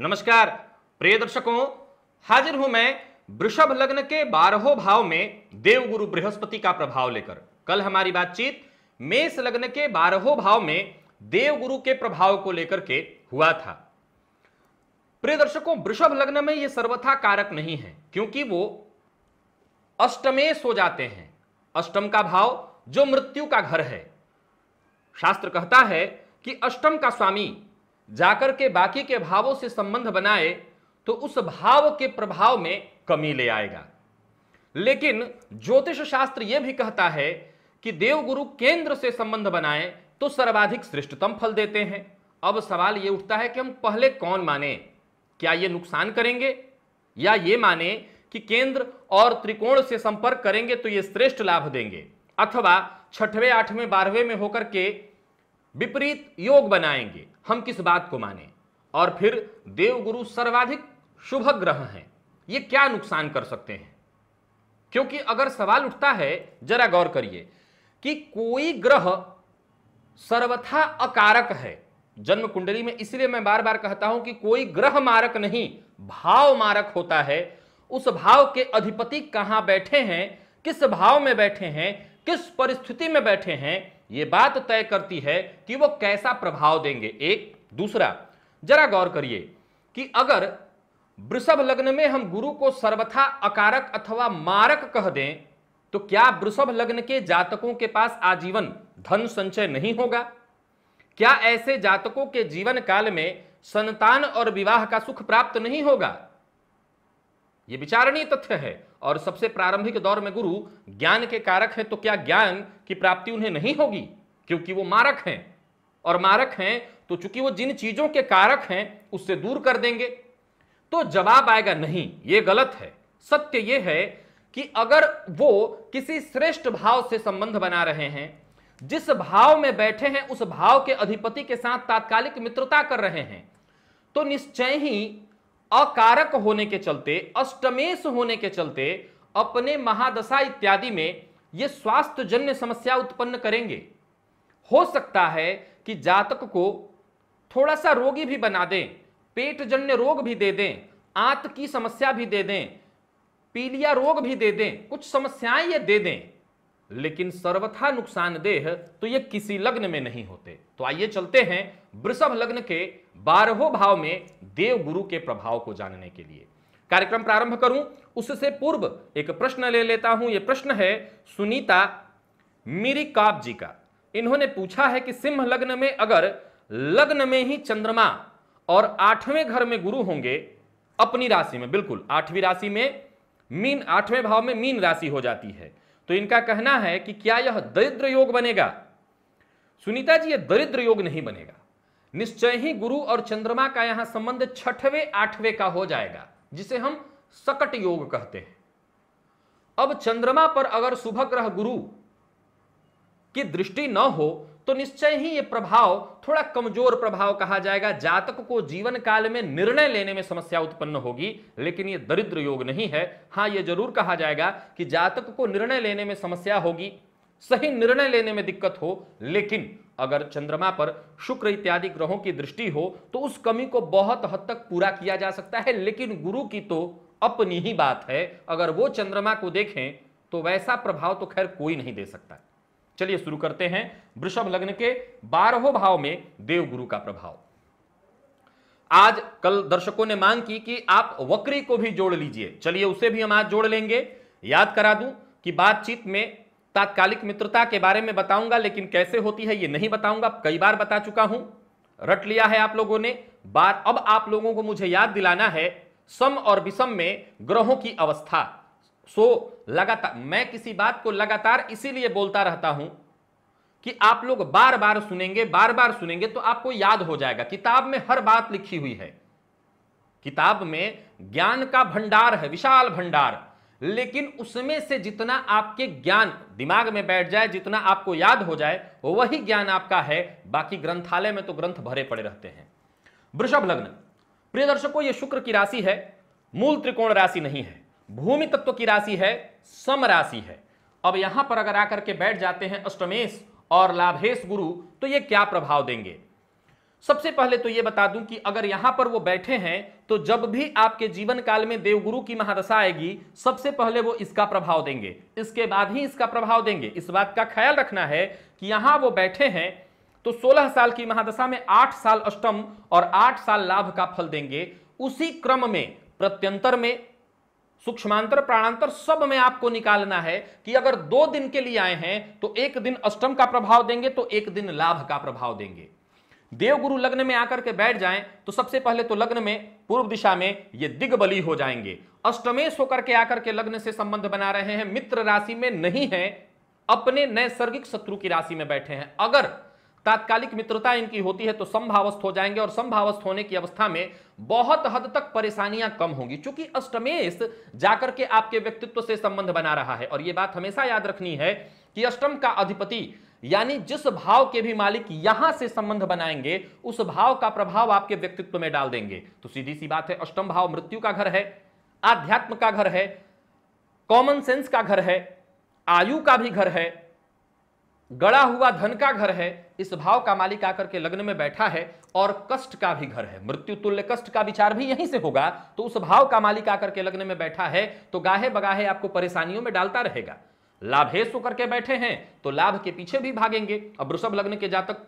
नमस्कार प्रिय दर्शकों हाजिर हूं मैं वृषभ लग्न के बारहों भाव में देवगुरु बृहस्पति का प्रभाव लेकर कल हमारी बातचीत मेष लग्न के बारहों भाव में देवगुरु के प्रभाव को लेकर के हुआ था प्रिय दर्शकों वृषभ लग्न में यह सर्वथा कारक नहीं है क्योंकि वो अष्टमेश हो जाते हैं अष्टम का भाव जो मृत्यु का घर है शास्त्र कहता है कि अष्टम का स्वामी जाकर के बाकी के भावों से संबंध बनाए तो उस भाव के प्रभाव में कमी ले आएगा लेकिन ज्योतिष शास्त्र यह भी कहता है कि देवगुरु केंद्र से संबंध बनाए तो सर्वाधिक श्रेष्ठतम फल देते हैं अब सवाल यह उठता है कि हम पहले कौन माने क्या यह नुकसान करेंगे या ये माने कि केंद्र और त्रिकोण से संपर्क करेंगे तो ये श्रेष्ठ लाभ देंगे अथवा छठवें आठवें बारहवें में होकर के विपरीत योग बनाएंगे हम किस बात को माने और फिर देवगुरु सर्वाधिक शुभ ग्रह हैं ये क्या नुकसान कर सकते हैं क्योंकि अगर सवाल उठता है जरा गौर करिए कि कोई ग्रह सर्वथा अकारक है जन्म कुंडली में इसलिए मैं बार बार कहता हूं कि कोई ग्रह मारक नहीं भाव मारक होता है उस भाव के अधिपति कहां बैठे हैं किस भाव में बैठे हैं किस परिस्थिति में बैठे हैं यह बात तय करती है कि वो कैसा प्रभाव देंगे एक दूसरा जरा गौर करिए कि अगर वृषभ लग्न में हम गुरु को सर्वथा अकारक अथवा मारक कह दें तो क्या वृषभ लग्न के जातकों के पास आजीवन धन संचय नहीं होगा क्या ऐसे जातकों के जीवन काल में संतान और विवाह का सुख प्राप्त नहीं होगा यह विचारणीय तथ्य है और सबसे प्रारंभिक दौर में गुरु ज्ञान के कारक हैं तो क्या ज्ञान की प्राप्ति उन्हें नहीं होगी क्योंकि वो मारक हैं और मारक हैं तो चूंकि वो जिन चीजों के कारक हैं उससे दूर कर देंगे तो जवाब आएगा नहीं ये गलत है सत्य ये है कि अगर वो किसी श्रेष्ठ भाव से संबंध बना रहे हैं जिस भाव में बैठे हैं उस भाव के अधिपति के साथ तात्कालिक मित्रता कर रहे हैं तो निश्चय ही अकारक होने के चलते अष्टमेश होने के चलते अपने महादशा इत्यादि में ये स्वास्थ्य जन्य समस्या उत्पन्न करेंगे हो सकता है कि जातक को थोड़ा सा रोगी भी बना दें पेट जन्य रोग भी दे दें आंत की समस्या भी दे दें पीलिया रोग भी दे दें कुछ समस्याएं ये दे दें लेकिन सर्वथा नुकसानदेह तो ये किसी लग्न में नहीं होते तो आइए चलते हैं वृषभ लग्न के बारहों भाव में देव गुरु के प्रभाव को जानने के लिए कार्यक्रम प्रारंभ करूं उससे पूर्व एक प्रश्न ले लेता हूं यह प्रश्न है सुनीता मिरी काब जी का इन्होंने पूछा है कि सिंह लग्न में अगर लग्न में ही चंद्रमा और आठवें घर में गुरु होंगे अपनी राशि में बिल्कुल आठवीं राशि में मीन आठवें भाव में मीन राशि हो जाती है तो इनका कहना है कि क्या यह दरिद्र योग बनेगा सुनीता जी यह दरिद्र योग नहीं बनेगा निश्चय ही गुरु और चंद्रमा का यहां संबंध छठवें आठवें का हो जाएगा जिसे हम सकट योग कहते हैं अब चंद्रमा पर अगर शुभ ग्रह गुरु की दृष्टि न हो तो निश्चय ही ये प्रभाव थोड़ा कमजोर प्रभाव कहा जाएगा जातक को जीवन काल में निर्णय लेने में समस्या उत्पन्न होगी लेकिन ये दरिद्र योग नहीं है हाँ ये जरूर कहा जाएगा कि जातक को निर्णय लेने में समस्या होगी सही निर्णय लेने में दिक्कत हो लेकिन अगर चंद्रमा पर शुक्र इत्यादि ग्रहों की दृष्टि हो तो उस कमी को बहुत हद तक पूरा किया जा सकता है लेकिन गुरु की तो अपनी ही बात है अगर वो चंद्रमा को देखें तो वैसा प्रभाव तो खैर कोई नहीं दे सकता चलिए शुरू करते हैं वृषभ लग्न के बारहों भाव में देव गुरु का प्रभाव आज कल दर्शकों ने मांग की कि आप वक्री को भी जोड़ लीजिए चलिए उसे भी हम आज जोड़ लेंगे याद करा दूं कि बातचीत में तात्कालिक मित्रता के बारे में बताऊंगा लेकिन कैसे होती है ये नहीं बताऊंगा कई बार बता चुका हूं रट लिया है आप लोगों ने बार अब आप लोगों को मुझे याद दिलाना है सम और विषम में ग्रहों की अवस्था सो लगातार मैं किसी बात को लगातार इसीलिए बोलता रहता हूं कि आप लोग बार बार सुनेंगे बार बार सुनेंगे तो आपको याद हो जाएगा किताब में हर बात लिखी हुई है किताब में ज्ञान का भंडार है विशाल भंडार लेकिन उसमें से जितना आपके ज्ञान दिमाग में बैठ जाए जितना आपको याद हो जाए वही ज्ञान आपका है बाकी ग्रंथालय में तो ग्रंथ भरे पड़े रहते हैं वृषभ लग्न प्रिय दर्शकों ये शुक्र की राशि है मूल त्रिकोण राशि नहीं है भूमि तत्व की राशि है सम राशि है अब यहां पर अगर आकर के बैठ जाते हैं अष्टमेश और लाभेश गुरु तो ये क्या प्रभाव देंगे सबसे पहले तो ये बता दूं कि अगर यहां पर वो बैठे हैं तो जब भी आपके जीवन काल में देवगुरु की महादशा आएगी सबसे पहले वो इसका प्रभाव देंगे इसके बाद ही इसका प्रभाव देंगे इस बात का ख्याल रखना है कि यहां वो बैठे हैं तो 16 साल की महादशा में 8 साल अष्टम और 8 साल लाभ का फल देंगे उसी क्रम में प्रत्यंतर में सूक्ष्मांतर प्राणांतर सब में आपको निकालना है कि अगर दो दिन के लिए आए हैं तो एक दिन अष्टम का प्रभाव देंगे तो एक दिन लाभ का प्रभाव देंगे देवगुरु लग्न में आकर के बैठ जाएं तो सबसे पहले तो लग्न में पूर्व दिशा में ये दिग्बली हो जाएंगे अष्टमेश होकर के आकर के लग्न से संबंध बना रहे हैं मित्र राशि में नहीं है अपने नैसर्गिक शत्रु की राशि में बैठे हैं अगर तात्कालिक मित्रता इनकी होती है तो संभावस्थ हो जाएंगे और संभावस्थ होने की अवस्था में बहुत हद तक परेशानियां कम होंगी चूंकि अष्टमेश जाकर के आपके व्यक्तित्व से संबंध बना रहा है और यह बात हमेशा याद रखनी है कि अष्टम का अधिपति यानी जिस भाव के भी मालिक यहां से संबंध बनाएंगे उस भाव का प्रभाव आपके व्यक्तित्व में डाल देंगे तो सीधी सी बात है अष्टम भाव मृत्यु का घर है आध्यात्म का घर है कॉमन सेंस का घर है आयु का भी घर है गड़ा हुआ धन का घर है इस भाव का मालिक आकर के लग्न में बैठा है और कष्ट का भी घर है मृत्यु तुल्य कष्ट का विचार भी यहीं से होगा तो उस भाव का मालिक आकर के लग्न में बैठा है तो गाहे बगाहे आपको परेशानियों में डालता रहेगा लाभेश होकर के बैठे हैं तो लाभ के पीछे भी भागेंगे अब वृषभ लग्न के जातक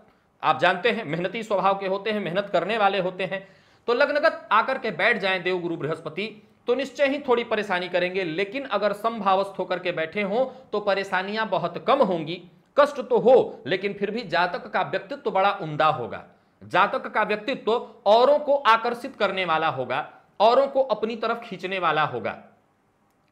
आप जानते हैं मेहनती स्वभाव के होते हैं मेहनत करने वाले होते हैं तो लग्नगत आकर के बैठ जाए देवगुरु बृहस्पति तो निश्चय ही थोड़ी परेशानी करेंगे लेकिन अगर समभावस्थ होकर के बैठे हों तो परेशानियां बहुत कम होंगी कष्ट तो हो लेकिन फिर भी जातक का व्यक्तित्व तो बड़ा उमदा होगा जातक का व्यक्तित्व तो औरों को आकर्षित करने वाला होगा औरों को अपनी तरफ खींचने वाला होगा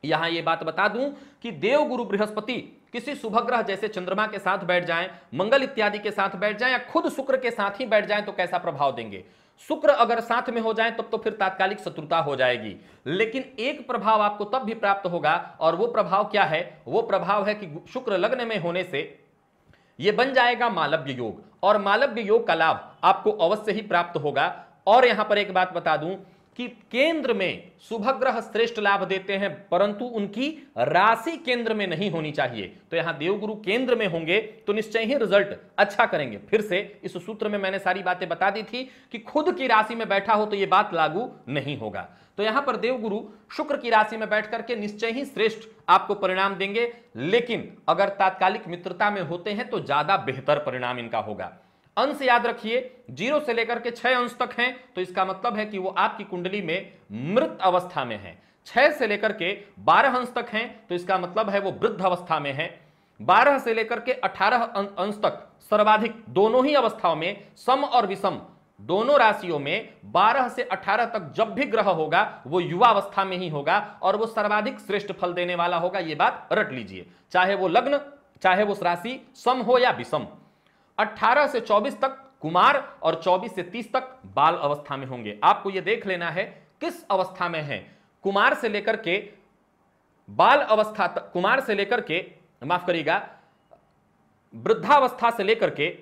यहां यह बात बता दूं कि देव गुरु बृहस्पति किसी शुभ ग्रह जैसे चंद्रमा के साथ बैठ जाएं मंगल इत्यादि के साथ बैठ जाएं या खुद शुक्र के साथ ही बैठ जाएं तो कैसा प्रभाव देंगे शुक्र अगर साथ में हो जाए तब तो फिर तात्कालिक शत्रुता हो जाएगी लेकिन एक प्रभाव आपको तब भी प्राप्त होगा और वो प्रभाव क्या है वो प्रभाव है कि शुक्र लग्न में होने से ये बन जाएगा मालव्य योग और मालव्य योग का लाभ आपको अवश्य ही प्राप्त होगा और यहां पर एक बात बता दूं कि केंद्र में शुभग्रह श्रेष्ठ लाभ देते हैं परंतु उनकी राशि केंद्र में नहीं होनी चाहिए तो यहां देवगुरु केंद्र में होंगे तो निश्चय ही रिजल्ट अच्छा करेंगे फिर से इस सूत्र में मैंने सारी बातें बता दी थी कि खुद की राशि में बैठा हो तो यह बात लागू नहीं होगा तो यहां पर देवगुरु शुक्र की राशि में बैठ करके निश्चय ही श्रेष्ठ आपको परिणाम देंगे लेकिन अगर तात्कालिक मित्रता में होते हैं तो ज्यादा बेहतर परिणाम इनका होगा अंश याद रखिए जीरो से लेकर के छह अंश तक हैं तो इसका मतलब है कि वो आपकी कुंडली में मृत अवस्था में है छह से लेकर के बारह अंश तक हैं तो इसका मतलब है वो वृद्ध अवस्था में है बारह से लेकर के अठारह अं-, अंश तक सर्वाधिक दोनों ही अवस्थाओं में सम और विषम दोनों राशियों में 12 से 18 तक जब भी ग्रह होगा वो युवावस्था में ही होगा और वो सर्वाधिक श्रेष्ठ फल देने वाला होगा ये बात रट लीजिए चाहे वो लग्न चाहे वो राशि सम हो या विषम 18 से 24 तक कुमार और 24 से 30 तक बाल अवस्था में होंगे आपको ये देख लेना है किस अवस्था में है कुमार से लेकर के बाल अवस्था तक कुमार से लेकर के माफ करिएगा वृद्धावस्था से लेकर के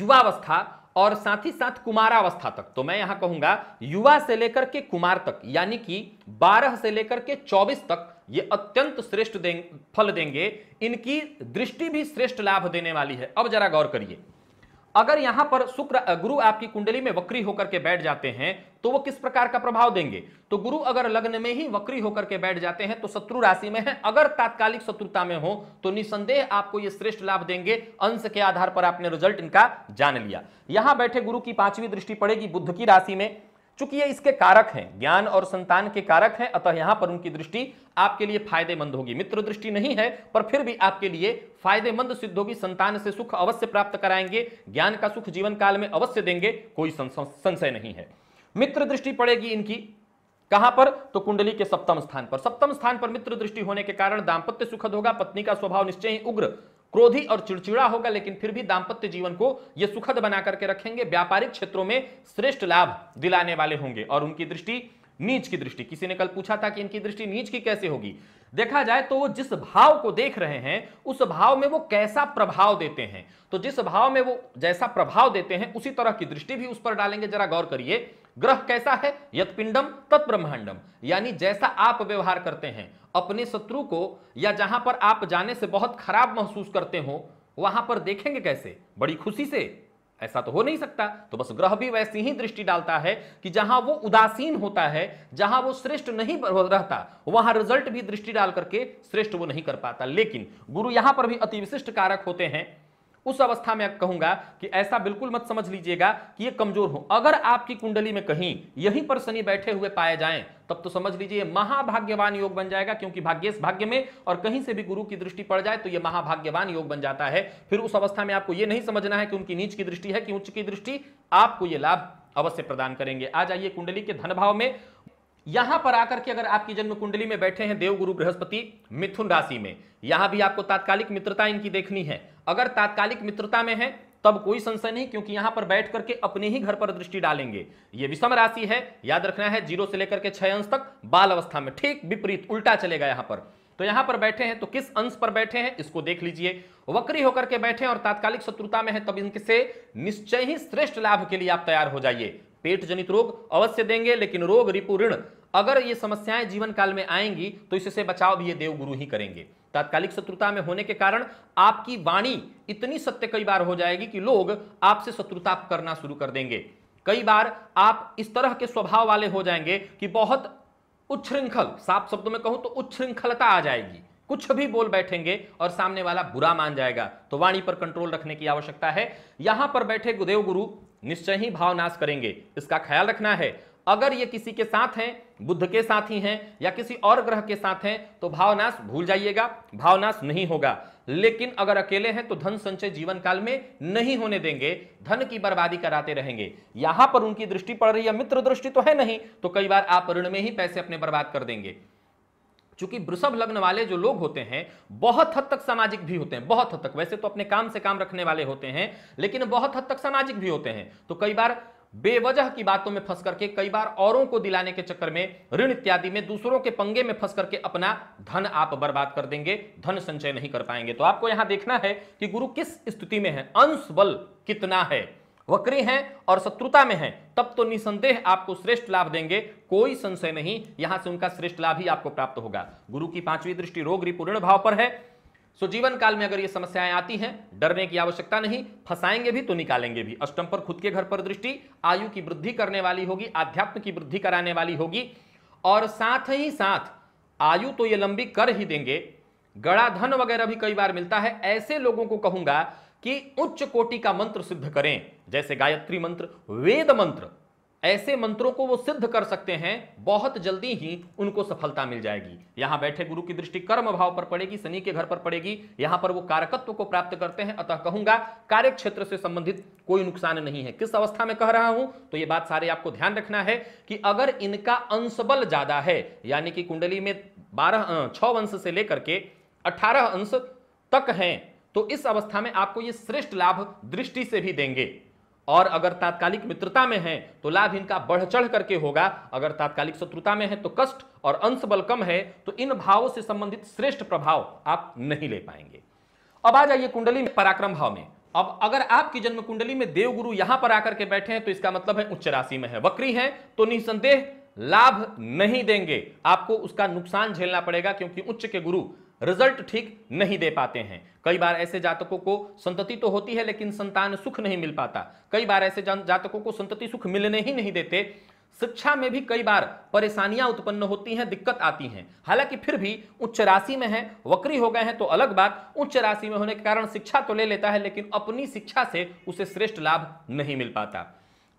युवावस्था और साथ ही साथ कुमारावस्था तक तो मैं यहां कहूंगा युवा से लेकर के कुमार तक यानी कि 12 से लेकर के 24 तक ये अत्यंत श्रेष्ठ फल देंगे इनकी दृष्टि भी श्रेष्ठ लाभ देने वाली है अब जरा गौर करिए अगर यहां पर शुक्र गुरु आपकी कुंडली में वक्री होकर के बैठ जाते हैं तो वो किस प्रकार का प्रभाव देंगे तो गुरु अगर लग्न में ही वक्री होकर के बैठ जाते हैं तो शत्रु राशि में है अगर तात्कालिक शत्रुता में हो तो निसंदेह आपको ये श्रेष्ठ लाभ देंगे अंश के आधार पर आपने रिजल्ट इनका जान लिया यहां बैठे गुरु की पांचवी दृष्टि पड़ेगी बुद्ध की राशि में चूंकि ये इसके कारक हैं ज्ञान और संतान के कारक हैं अतः यहां पर उनकी दृष्टि आपके लिए फायदेमंद होगी मित्र दृष्टि नहीं है पर फिर भी आपके लिए फायदेमंद सिद्ध होगी संतान से सुख अवश्य प्राप्त कराएंगे ज्ञान का सुख जीवन काल में अवश्य देंगे कोई संशय नहीं है मित्र दृष्टि पड़ेगी इनकी कहां पर तो कुंडली के सप्तम स्थान पर सप्तम स्थान पर मित्र दृष्टि होने के कारण दाम्पत्य सुखद होगा पत्नी का स्वभाव निश्चय ही उग्र क्रोधी और चिड़चिड़ा होगा लेकिन फिर भी दाम्पत्य जीवन को ये सुखद बना करके रखेंगे व्यापारिक क्षेत्रों में श्रेष्ठ लाभ दिलाने वाले होंगे और उनकी दृष्टि नीच की दृष्टि किसी ने कल पूछा था कि इनकी दृष्टि नीच की कैसे होगी देखा जाए तो वो जिस भाव को देख रहे हैं उस भाव में वो कैसा प्रभाव देते हैं तो जिस भाव में वो जैसा प्रभाव देते हैं उसी तरह की दृष्टि भी उस पर डालेंगे जरा गौर करिए ग्रह कैसा है यत पिंडम तत् यानी जैसा आप व्यवहार करते हैं अपने शत्रु को या जहां पर आप जाने से बहुत खराब महसूस करते हो वहां पर देखेंगे कैसे बड़ी खुशी से ऐसा तो हो नहीं सकता तो बस ग्रह भी वैसी ही दृष्टि डालता है कि जहां वो उदासीन होता है जहां वो श्रेष्ठ नहीं रहता वहां रिजल्ट भी दृष्टि डाल करके श्रेष्ठ वो नहीं कर पाता लेकिन गुरु यहां पर भी अति विशिष्ट कारक होते हैं उस अवस्था में कहूंगा कि ऐसा बिल्कुल मत समझ लीजिएगा कि ये कमजोर हो अगर आपकी कुंडली में कहीं यहीं पर शनि बैठे हुए पाए जाएं तब तो समझ लीजिए महाभाग्यवान योग बन जाएगा क्योंकि भाग्येश भाग्य में और कहीं से भी गुरु की दृष्टि पड़ जाए तो ये महाभाग्यवान योग बन जाता है फिर उस अवस्था में आपको यह नहीं समझना है कि उनकी नीच की दृष्टि है कि उच्च की दृष्टि आपको ये लाभ अवश्य प्रदान करेंगे आ जाइए कुंडली के धन भाव में यहां पर आकर के अगर आपकी जन्म कुंडली में बैठे हैं देवगुरु बृहस्पति मिथुन राशि में यहां भी आपको तात्कालिक मित्रता इनकी देखनी है अगर तात्कालिक मित्रता में है तब कोई संशय नहीं क्योंकि यहां पर बैठ करके अपने ही घर पर दृष्टि डालेंगे ये विषम राशि है याद रखना है जीरो से लेकर के छह अंश तक बाल अवस्था में ठीक विपरीत उल्टा चलेगा यहां पर तो यहां पर बैठे हैं तो किस अंश पर बैठे हैं इसको देख लीजिए वक्री होकर के बैठे और तात्कालिक शत्रुता में है तब इनसे निश्चय ही श्रेष्ठ लाभ के लिए आप तैयार हो जाइए पेट जनित रोग अवश्य देंगे लेकिन रोग रिपु ऋण अगर ये समस्याएं जीवन काल में आएंगी तो इससे बचाव भी ये देवगुरु ही करेंगे तात्कालिक शत्रुता में होने के कारण आपकी वाणी इतनी सत्य कई बार हो जाएगी कि लोग आपसे शत्रुता करना शुरू कर देंगे कई बार आप इस तरह के स्वभाव वाले हो जाएंगे कि बहुत उच्छृंखल साफ शब्दों में कहूं तो उच्छृंखलता आ जाएगी कुछ भी बोल बैठेंगे और सामने वाला बुरा मान जाएगा तो वाणी पर कंट्रोल रखने की आवश्यकता है यहां पर बैठे देवगुरु निश्चय ही भावनाश करेंगे इसका ख्याल रखना है अगर ये किसी के साथ हैं बुद्ध के साथ ही हैं या किसी और ग्रह के साथ हैं तो भावनाश भूल जाइएगा भावनाश नहीं होगा लेकिन अगर अकेले हैं तो धन संचय जीवन काल में नहीं होने देंगे धन की बर्बादी कराते रहेंगे यहां पर उनकी दृष्टि पड़ रही है मित्र दृष्टि तो है नहीं तो कई बार आप ऋण में ही पैसे अपने बर्बाद कर देंगे चूंकि वृषभ लग्न वाले जो लोग होते हैं बहुत हद तक सामाजिक भी होते हैं बहुत हद तक वैसे तो अपने काम से काम रखने वाले होते हैं लेकिन बहुत हद तक सामाजिक भी होते हैं तो कई बार बेवजह की बातों में फंस करके कई बार औरों को दिलाने के चक्कर में ऋण इत्यादि में दूसरों के पंगे में फंस करके अपना धन आप बर्बाद कर देंगे धन संचय नहीं कर पाएंगे तो आपको यहां देखना है कि गुरु किस स्थिति में है अंश बल कितना है वक्री हैं और शत्रुता में हैं तब तो निसंदेह आपको श्रेष्ठ लाभ देंगे कोई संशय नहीं यहां से उनका श्रेष्ठ लाभ ही आपको प्राप्त होगा गुरु की पांचवी दृष्टि रोग रिपूर्ण भाव पर है सो जीवन काल में अगर ये समस्याएं आती हैं डरने की आवश्यकता नहीं फंसाएंगे भी तो निकालेंगे भी अष्टम पर खुद के घर पर दृष्टि आयु की वृद्धि करने वाली होगी आध्यात्म की वृद्धि कराने वाली होगी और साथ ही साथ आयु तो ये लंबी कर ही देंगे गड़ा धन वगैरह भी कई बार मिलता है ऐसे लोगों को कहूंगा कि उच्च कोटि का मंत्र सिद्ध करें जैसे गायत्री मंत्र वेद मंत्र ऐसे मंत्रों को वो सिद्ध कर सकते हैं बहुत जल्दी ही उनको सफलता मिल जाएगी यहां बैठे गुरु की दृष्टि कर्म भाव पर पड़ेगी शनि के घर पर पड़ेगी यहां पर वो कारकत्व को प्राप्त करते हैं अतः कहूंगा कार्य क्षेत्र से संबंधित कोई नुकसान नहीं है किस अवस्था में कह रहा हूं तो ये बात सारे आपको ध्यान रखना है कि अगर इनका अंशबल ज्यादा है यानी कि कुंडली में बारह छ अंश से लेकर के अठारह अंश तक है तो इस अवस्था में आपको ये श्रेष्ठ लाभ दृष्टि से भी देंगे और अगर तात्कालिक मित्रता में है तो लाभ इनका बढ़ चढ़ करके होगा अगर तात्कालिक शत्रुता में है तो कष्ट और अंश बल कम है तो इन भावों से संबंधित श्रेष्ठ प्रभाव आप नहीं ले पाएंगे अब आ जाइए कुंडली में पराक्रम भाव में अब अगर आपकी जन्म कुंडली में देवगुरु यहां पर आकर के बैठे हैं तो इसका मतलब है उच्च राशि में है वक्री है तो निसंदेह लाभ नहीं देंगे आपको उसका नुकसान झेलना पड़ेगा क्योंकि उच्च के गुरु रिजल्ट ठीक नहीं दे पाते हैं कई बार ऐसे जातकों को संतति तो होती है लेकिन संतान सुख नहीं मिल पाता कई बार ऐसे जातकों को संतति सुख मिलने ही नहीं देते शिक्षा में भी कई बार परेशानियां उत्पन्न होती हैं दिक्कत आती हैं हालांकि फिर भी उच्च राशि में है वक्री हो गए हैं तो अलग बात उच्च राशि में होने के कारण शिक्षा तो ले लेता है लेकिन अपनी शिक्षा से उसे श्रेष्ठ लाभ नहीं मिल पाता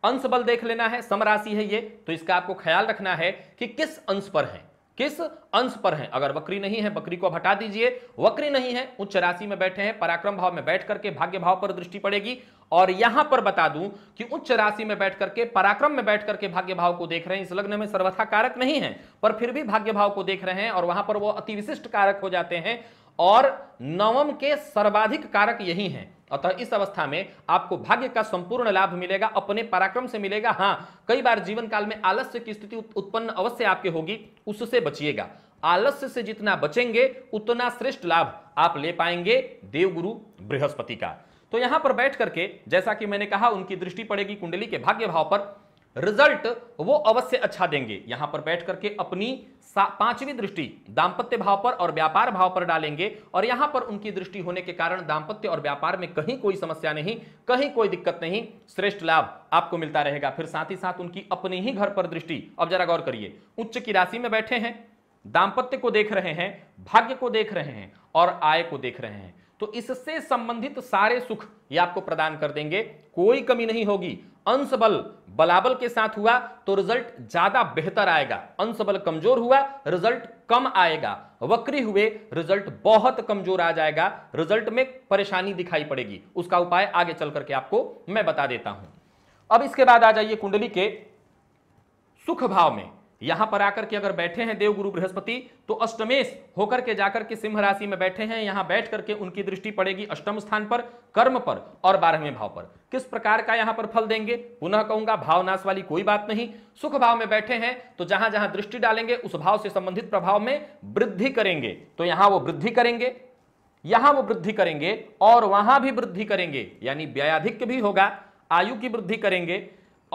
अंश बल देख लेना है समराशि है ये तो इसका आपको ख्याल रखना है कि किस अंश पर है किस अंश पर हैं अगर वक्री नहीं है बकरी को अब हटा दीजिए वक्री नहीं है उच्च राशि में बैठे हैं पराक्रम भाव में बैठ करके भाग्य भाव पर दृष्टि पड़ेगी और यहां पर बता दूं कि उच्च राशि में बैठ करके पराक्रम में बैठ करके भाग्य भाव को देख रहे हैं इस लग्न में सर्वथा कारक नहीं है पर फिर भी भाग्य भाव को देख रहे हैं और वहां पर वो अति विशिष्ट कारक हो जाते हैं और नवम के सर्वाधिक कारक यही हैं अतः इस अवस्था में आपको भाग्य का संपूर्ण लाभ मिलेगा अपने पराक्रम से मिलेगा हाँ कई बार जीवन काल में आलस्य की स्थिति उत्पन्न अवश्य आपके होगी उससे बचिएगा आलस्य से जितना बचेंगे उतना श्रेष्ठ लाभ आप ले पाएंगे देवगुरु बृहस्पति का तो यहां पर बैठ करके जैसा कि मैंने कहा उनकी दृष्टि पड़ेगी कुंडली के भाग्य भाव पर रिजल्ट वो अवश्य अच्छा देंगे यहां पर बैठ करके अपनी पांचवी दृष्टि दाम्पत्य भाव पर और व्यापार भाव पर डालेंगे और यहां पर उनकी दृष्टि होने के कारण दाम्पत्य और व्यापार में कहीं कोई समस्या नहीं कहीं कोई दिक्कत नहीं श्रेष्ठ लाभ आपको मिलता रहेगा फिर साथ ही साथ उनकी अपने ही घर पर दृष्टि अब जरा गौर करिए उच्च की राशि में बैठे हैं दाम्पत्य को देख रहे हैं भाग्य को देख रहे हैं और आय को देख रहे हैं तो इससे संबंधित सारे सुख ये आपको प्रदान कर देंगे कोई कमी नहीं होगी अंश बल बलाबल के साथ हुआ तो रिजल्ट ज्यादा बेहतर आएगा अंश बल कमजोर हुआ रिजल्ट कम आएगा वक्री हुए रिजल्ट बहुत कमजोर आ जाएगा रिजल्ट में परेशानी दिखाई पड़ेगी उसका उपाय आगे चल करके आपको मैं बता देता हूं अब इसके बाद आ जाइए कुंडली के सुख भाव में यहां पर आकर के अगर बैठे हैं देवगुरु बृहस्पति तो अष्टमेश होकर के जाकर के सिंह राशि में बैठे हैं यहां बैठ करके उनकी दृष्टि पड़ेगी अष्टम स्थान पर कर्म पर और बारहवें भाव पर किस प्रकार का यहां पर फल देंगे पुनः कहूंगा भावनाश वाली कोई बात नहीं सुख भाव में बैठे हैं तो जहां जहां दृष्टि डालेंगे उस भाव से संबंधित प्रभाव में वृद्धि करेंगे तो यहां वो वृद्धि करेंगे यहां वो वृद्धि करेंगे और वहां भी वृद्धि करेंगे यानी व्यायाधिक भी होगा आयु की वृद्धि करेंगे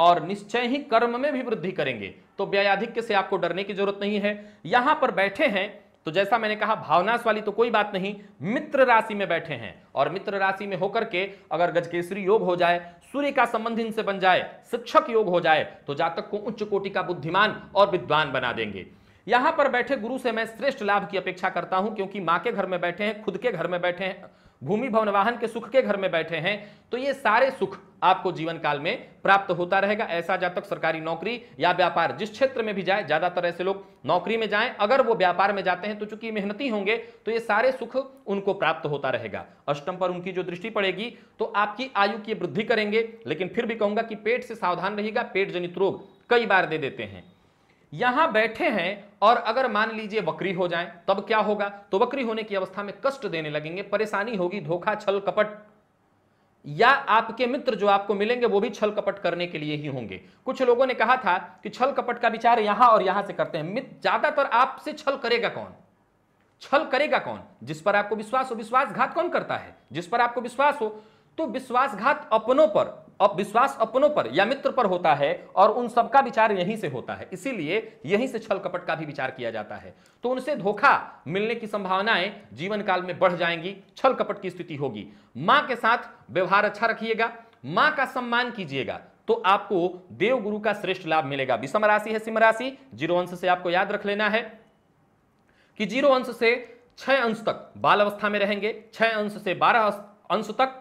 और निश्चय ही कर्म में भी वृद्धि करेंगे तो व्यायाधिक्य से आपको डरने की जरूरत नहीं है यहां पर बैठे हैं तो जैसा मैंने कहा भावनाश वाली तो कोई बात नहीं मित्र राशि में बैठे हैं और मित्र राशि में होकर के अगर गजकेसरी योग हो जाए सूर्य का संबंध इनसे बन जाए शिक्षक योग हो जाए तो जातक को उच्च कोटि का बुद्धिमान और विद्वान बना देंगे यहां पर बैठे गुरु से मैं श्रेष्ठ लाभ की अपेक्षा करता हूं क्योंकि माँ के घर में बैठे हैं खुद के घर में बैठे हैं भूमि भवन वाहन के सुख के घर में बैठे हैं तो ये सारे सुख आपको जीवन काल में प्राप्त होता रहेगा ऐसा जातक सरकारी नौकरी या व्यापार जिस क्षेत्र में भी जाए ज्यादातर ऐसे लोग नौकरी में जाएं अगर वो व्यापार में जाते हैं तो चूंकि मेहनती होंगे तो ये सारे सुख उनको प्राप्त होता रहेगा अष्टम पर उनकी जो दृष्टि पड़ेगी तो आपकी आयु की वृद्धि करेंगे लेकिन फिर भी कहूंगा कि पेट से सावधान रहेगा पेट जनित रोग कई बार दे देते हैं यहां बैठे हैं और अगर मान लीजिए वक्री हो जाए तब क्या होगा तो वक्री होने की अवस्था में कष्ट देने लगेंगे परेशानी होगी धोखा छल कपट या आपके मित्र जो आपको मिलेंगे वो भी छल कपट करने के लिए ही होंगे कुछ लोगों ने कहा था कि छल कपट का विचार यहां और यहां से करते हैं मित्र ज्यादातर आपसे छल करेगा कौन छल करेगा कौन जिस पर आपको विश्वास हो विश्वासघात कौन करता है जिस पर आपको विश्वास हो तो विश्वासघात अपनों पर अब विश्वास अपनों पर या मित्र पर होता है और उन सबका विचार यहीं से होता है इसीलिए यहीं से छल कपट का भी विचार किया जाता है तो उनसे धोखा मिलने की संभावनाएं जीवन काल में बढ़ जाएंगी छल कपट की स्थिति होगी मां के साथ व्यवहार अच्छा रखिएगा मां का सम्मान कीजिएगा तो आपको देवगुरु का श्रेष्ठ लाभ मिलेगा विषम राशि है सिंह राशि जीरो अंश से आपको याद रख लेना है कि जीरो अंश से छह अंश तक बाल अवस्था में रहेंगे छह अंश से बारह अंश तक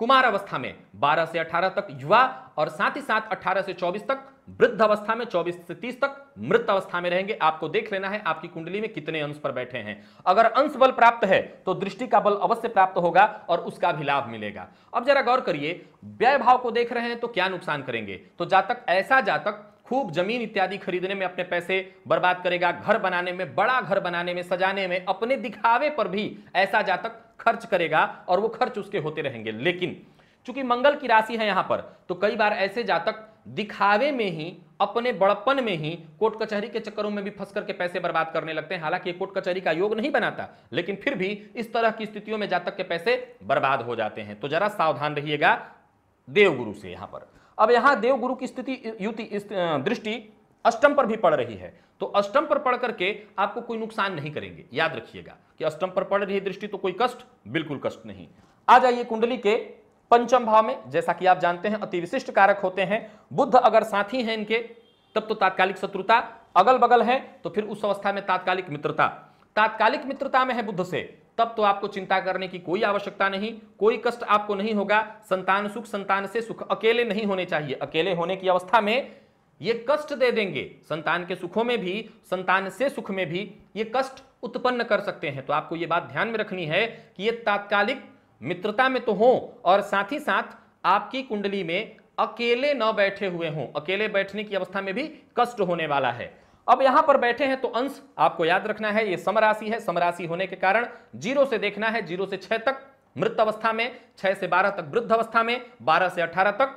कुमार अवस्था में 12 से 18 तक युवा और साथ ही साथ 18 से 24 तक वृद्ध अवस्था में 24 से 30 तक मृत अवस्था में रहेंगे आपको देख लेना है आपकी कुंडली में कितने अंश पर बैठे हैं अगर अंश बल प्राप्त है तो दृष्टि का बल अवश्य प्राप्त होगा और उसका भी लाभ मिलेगा अब जरा गौर करिए व्यय भाव को देख रहे हैं तो क्या नुकसान करेंगे तो जातक ऐसा जातक खूब जमीन इत्यादि खरीदने में अपने पैसे बर्बाद करेगा घर बनाने में बड़ा घर बनाने में सजाने में अपने दिखावे पर भी ऐसा जातक खर्च करेगा और वो खर्च उसके होते रहेंगे लेकिन चूंकि मंगल की राशि है यहां पर तो कई बार ऐसे जातक दिखावे में ही अपने बड़पन में ही कोर्ट कचहरी के चक्करों में भी फंस करके पैसे बर्बाद करने लगते हैं हालांकि कोर्ट कचहरी का योग नहीं बनाता लेकिन फिर भी इस तरह की स्थितियों में जातक के पैसे बर्बाद हो जाते हैं तो जरा सावधान रहिएगा देवगुरु से यहां पर अब यहां देवगुरु की स्थिति युति दृष्टि अष्टम पर भी पढ़ रही है तो अष्टम पर पढ़ करके आपको कोई नुकसान नहीं करेंगे याद रखिएगा कि अष्टम पर पढ़ रही है दृष्टि तो कोई कष्ट बिल्कुल कष्ट नहीं आ जाइए कुंडली के पंचम भाव में जैसा कि आप जानते हैं अति विशिष्ट कारक होते हैं बुद्ध अगर साथी हैं इनके तब तो तात्कालिक शत्रुता अगल बगल है तो फिर उस अवस्था में तात्कालिक मित्रता तात्कालिक मित्रता में है बुद्ध से तब तो आपको चिंता करने की कोई आवश्यकता नहीं कोई कष्ट आपको नहीं होगा संतान सुख संतान से सुख अकेले नहीं होने चाहिए अकेले होने की अवस्था में ये कष्ट दे देंगे संतान के सुखों में भी संतान से सुख में भी ये कष्ट उत्पन्न कर सकते हैं तो आपको ये बात ध्यान में रखनी है कि ये तात्कालिक मित्रता में तो हो और साथ ही साथ आपकी कुंडली में अकेले न बैठे हुए हों अकेले बैठने की अवस्था में भी कष्ट होने वाला है अब यहां पर बैठे हैं तो अंश आपको याद रखना है ये समराशि है समराशि होने के कारण जीरो से देखना है जीरो से छह तक मृत अवस्था में छह से बारह तक वृद्ध अवस्था में बारह से अठारह तक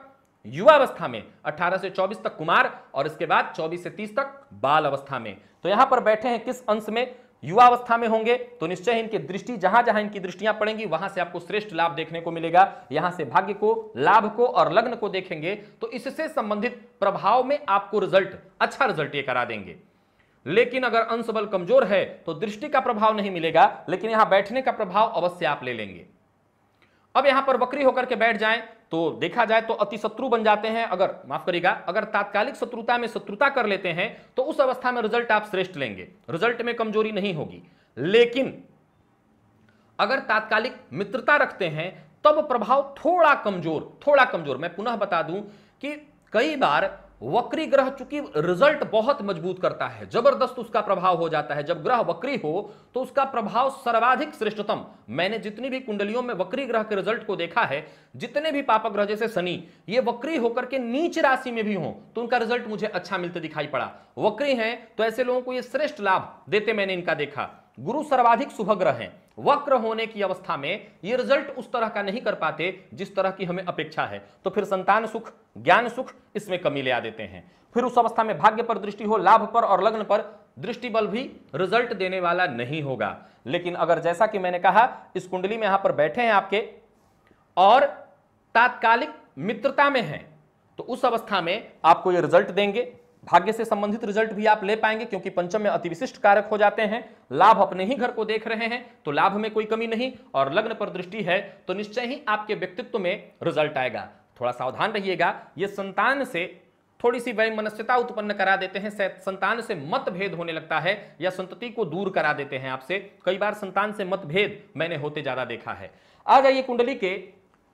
युवा अवस्था में 18 से 24 तक कुमार और इसके बाद 24 से 30 तक बाल अवस्था में तो यहां पर बैठे हैं किस अंश में युवा अवस्था में होंगे तो निश्चय इनकी दृष्टि जहां जहां इनकी दृष्टियां पड़ेंगी वहां से आपको श्रेष्ठ लाभ देखने को मिलेगा यहां से भाग्य को लाभ को और लग्न को देखेंगे तो इससे संबंधित प्रभाव में आपको रिजल्ट अच्छा रिजल्ट ये करा देंगे लेकिन अगर अंश बल कमजोर है तो दृष्टि का प्रभाव नहीं मिलेगा लेकिन यहां बैठने का प्रभाव अवश्य आप ले लेंगे अब यहां पर वक्री होकर के बैठ जाएं तो देखा जाए तो अति शत्रु बन जाते हैं अगर माफ करिएगा अगर तात्कालिक शत्रुता में शत्रुता कर लेते हैं तो उस अवस्था में रिजल्ट आप श्रेष्ठ लेंगे रिजल्ट में कमजोरी नहीं होगी लेकिन अगर तात्कालिक मित्रता रखते हैं तब प्रभाव थोड़ा कमजोर थोड़ा कमजोर मैं पुनः बता दूं कि कई बार वक्री ग्रह चूंकि रिजल्ट बहुत मजबूत करता है जबरदस्त उसका प्रभाव हो जाता है जब ग्रह वक्री हो तो उसका प्रभाव सर्वाधिक श्रेष्ठतम मैंने जितनी भी कुंडलियों में वक्री ग्रह के रिजल्ट को देखा है जितने भी पापक ग्रह जैसे शनि ये वक्री होकर के नीच राशि में भी हो तो उनका रिजल्ट मुझे अच्छा मिलते दिखाई पड़ा वक्री है तो ऐसे लोगों को यह श्रेष्ठ लाभ देते मैंने इनका देखा गुरु सर्वाधिक ग्रह हैं वक्र होने की अवस्था में ये रिजल्ट उस तरह का नहीं कर पाते जिस तरह की हमें अपेक्षा है तो फिर संतान सुख ज्ञान सुख इसमें कमी ले आ देते हैं फिर उस अवस्था में भाग्य पर दृष्टि हो लाभ पर और लग्न पर दृष्टि बल भी रिजल्ट देने वाला नहीं होगा लेकिन अगर जैसा कि मैंने कहा इस कुंडली में यहां पर बैठे हैं आपके और तात्कालिक मित्रता में है तो उस अवस्था में आपको ये रिजल्ट देंगे भाग्य से संबंधित रिजल्ट भी आप ले पाएंगे क्योंकि पंचम में अति विशिष्ट कारक हो जाते हैं लाभ अपने ही घर को देख रहे हैं तो लाभ में कोई कमी नहीं और लग्न पर दृष्टि है तो निश्चय ही आपके व्यक्तित्व में रिजल्ट आएगा थोड़ा सावधान रहिएगा ये संतान से थोड़ी सी वह उत्पन्न करा देते हैं संतान से मतभेद होने लगता है या संतति को दूर करा देते हैं आपसे कई बार संतान से मतभेद मैंने होते ज्यादा देखा है आ जाइए कुंडली के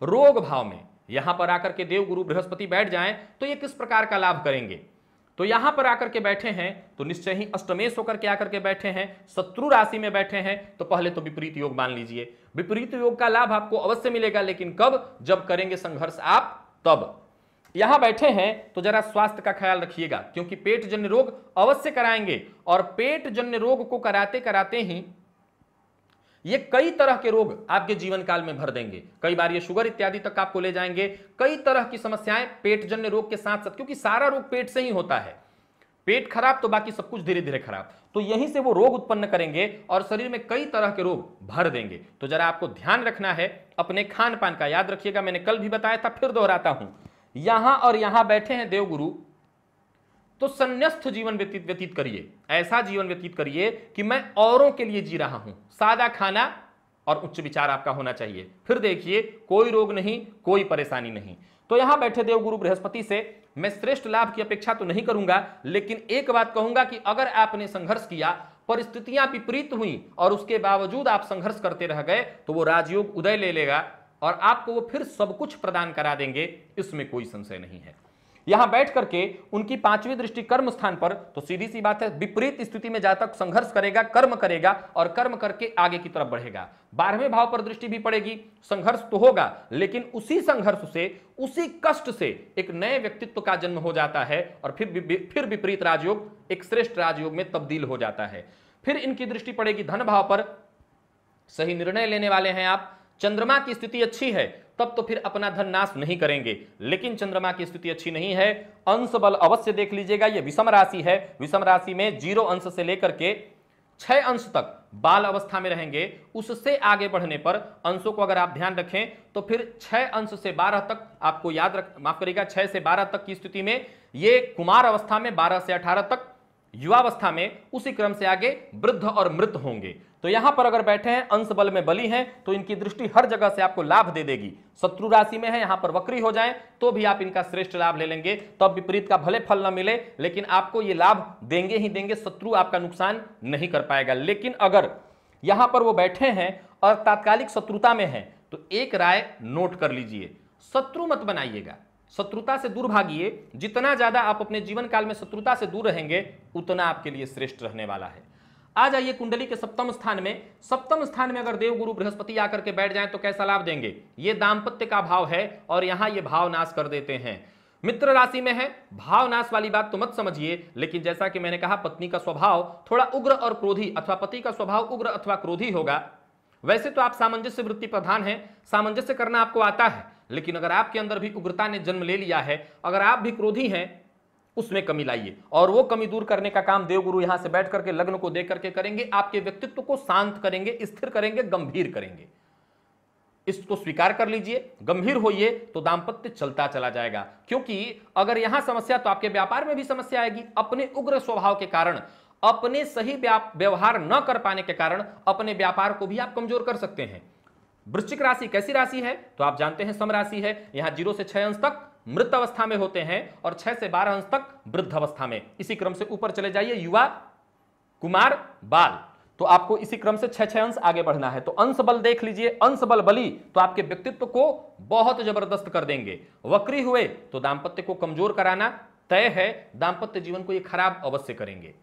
रोग भाव में यहां पर आकर के देव गुरु बृहस्पति बैठ जाएं तो ये किस प्रकार का लाभ करेंगे तो यहां पर आकर के बैठे हैं तो निश्चय ही अष्टमेश होकर के आकर के बैठे हैं शत्रु राशि में बैठे हैं तो पहले तो विपरीत योग मान लीजिए विपरीत योग का लाभ आपको अवश्य मिलेगा लेकिन कब जब करेंगे संघर्ष आप तब यहां बैठे हैं तो जरा स्वास्थ्य का ख्याल रखिएगा क्योंकि पेट जन्य रोग अवश्य कराएंगे और पेट जन्य रोग को कराते कराते ही ये कई तरह के रोग आपके जीवन काल में भर देंगे कई बार ये शुगर इत्यादि तक आपको ले जाएंगे कई तरह की समस्याएं पेटजन्य रोग के साथ साथ क्योंकि सारा रोग पेट से ही होता है पेट खराब तो बाकी सब कुछ धीरे धीरे खराब तो यहीं से वो रोग उत्पन्न करेंगे और शरीर में कई तरह के रोग भर देंगे तो जरा आपको ध्यान रखना है अपने खान पान का याद रखिएगा मैंने कल भी बताया था फिर दोहराता हूं यहां और यहां बैठे हैं देवगुरु तो संन्यस्त जीवन व्यतीत व्यतीत करिए ऐसा जीवन व्यतीत करिए कि मैं औरों के लिए जी रहा हूं सादा खाना और उच्च विचार आपका होना चाहिए फिर देखिए कोई रोग नहीं कोई परेशानी नहीं तो यहां बैठे देव गुरु बृहस्पति से मैं श्रेष्ठ लाभ की अपेक्षा तो नहीं करूंगा लेकिन एक बात कहूंगा कि अगर आपने संघर्ष किया परिस्थितियां विपरीत हुई और उसके बावजूद आप संघर्ष करते रह गए तो वो राजयोग उदय ले लेगा और आपको वो फिर सब कुछ प्रदान करा देंगे इसमें कोई संशय नहीं है यहां बैठ करके उनकी पांचवी दृष्टि कर्म स्थान पर तो सीधी सी बात है विपरीत स्थिति में जातक संघर्ष करेगा कर्म करेगा और कर्म करके आगे की तरफ बढ़ेगा बारहवें भाव पर दृष्टि भी पड़ेगी संघर्ष तो होगा लेकिन उसी संघर्ष से उसी कष्ट से एक नए व्यक्तित्व का जन्म हो जाता है और फिर फिर विपरीत राजयोग एक श्रेष्ठ राजयोग में तब्दील हो जाता है फिर इनकी दृष्टि पड़ेगी धन भाव पर सही निर्णय लेने वाले हैं आप चंद्रमा की स्थिति अच्छी है तब तो फिर अपना धन नाश नहीं करेंगे लेकिन चंद्रमा की स्थिति अच्छी नहीं है अंश बल अवश्य देख लीजिएगा यह विषम राशि है विषम राशि में जीरो अंश से लेकर के छह अंश तक बाल अवस्था में रहेंगे उससे आगे बढ़ने पर अंशों को अगर आप ध्यान रखें तो फिर छह अंश से बारह तक आपको याद रख माफ करेगा छह से बारह तक की स्थिति में ये कुमार अवस्था में बारह से अठारह तक युवावस्था में उसी क्रम से आगे वृद्ध और मृत होंगे तो यहां पर अगर बैठे हैं अंश बल में बली हैं तो इनकी दृष्टि हर जगह से आपको लाभ दे देगी शत्रु राशि में है यहां पर वक्री हो जाएं तो भी आप इनका श्रेष्ठ लाभ ले लेंगे तब तो विपरीत का भले फल न मिले लेकिन आपको ये लाभ देंगे ही देंगे शत्रु आपका नुकसान नहीं कर पाएगा लेकिन अगर यहां पर वो बैठे हैं और तात्कालिक शत्रुता में है तो एक राय नोट कर लीजिए शत्रु मत बनाइएगा शत्रुता से दूर भागिए जितना ज़्यादा आप अपने जीवन काल में शत्रुता से दूर रहेंगे उतना आपके लिए श्रेष्ठ रहने वाला है आ जाइए कुंडली के सप्तम स्थान में सप्तम स्थान में अगर देवगुरु बृहस्पति आकर के बैठ जाए तो कैसा लाभ देंगे ये दाम्पत्य का भाव है और यहां ये भाव नाश कर देते हैं मित्र राशि में है भाव नाश वाली बात तो मत समझिए लेकिन जैसा कि मैंने कहा पत्नी का स्वभाव थोड़ा उग्र और क्रोधी अथवा पति का स्वभाव उग्र अथवा क्रोधी होगा वैसे तो आप सामंजस्य वृत्ति प्रधान हैं सामंजस्य करना आपको आता है लेकिन अगर आपके अंदर भी उग्रता ने जन्म ले लिया है अगर आप भी क्रोधी हैं उसमें कमी लाइए और वो कमी दूर करने का काम देवगुरु यहां से बैठ करके लग्न को दे करके करेंगे आपके व्यक्तित्व को शांत करेंगे स्थिर करेंगे गंभीर करेंगे इसको स्वीकार कर लीजिए गंभीर होइए तो दाम्पत्य चलता चला जाएगा क्योंकि अगर यहां समस्या तो आपके व्यापार में भी समस्या आएगी अपने उग्र स्वभाव के कारण अपने सही व्यवहार न कर पाने के कारण अपने व्यापार को भी आप कमजोर कर सकते हैं वृश्चिक राशि कैसी राशि है तो आप जानते हैं सम राशि है यहां जीरो से छह अंश तक मृत अवस्था में होते हैं और छह से बारह अंश तक वृद्ध अवस्था में इसी क्रम से ऊपर चले जाइए युवा कुमार बाल तो आपको इसी क्रम से छह छह अंश आगे बढ़ना है तो अंश बल देख लीजिए अंश बल बली तो आपके व्यक्तित्व को बहुत जबरदस्त कर देंगे वक्री हुए तो दाम्पत्य को कमजोर कराना तय है दाम्पत्य जीवन को ये खराब अवश्य करेंगे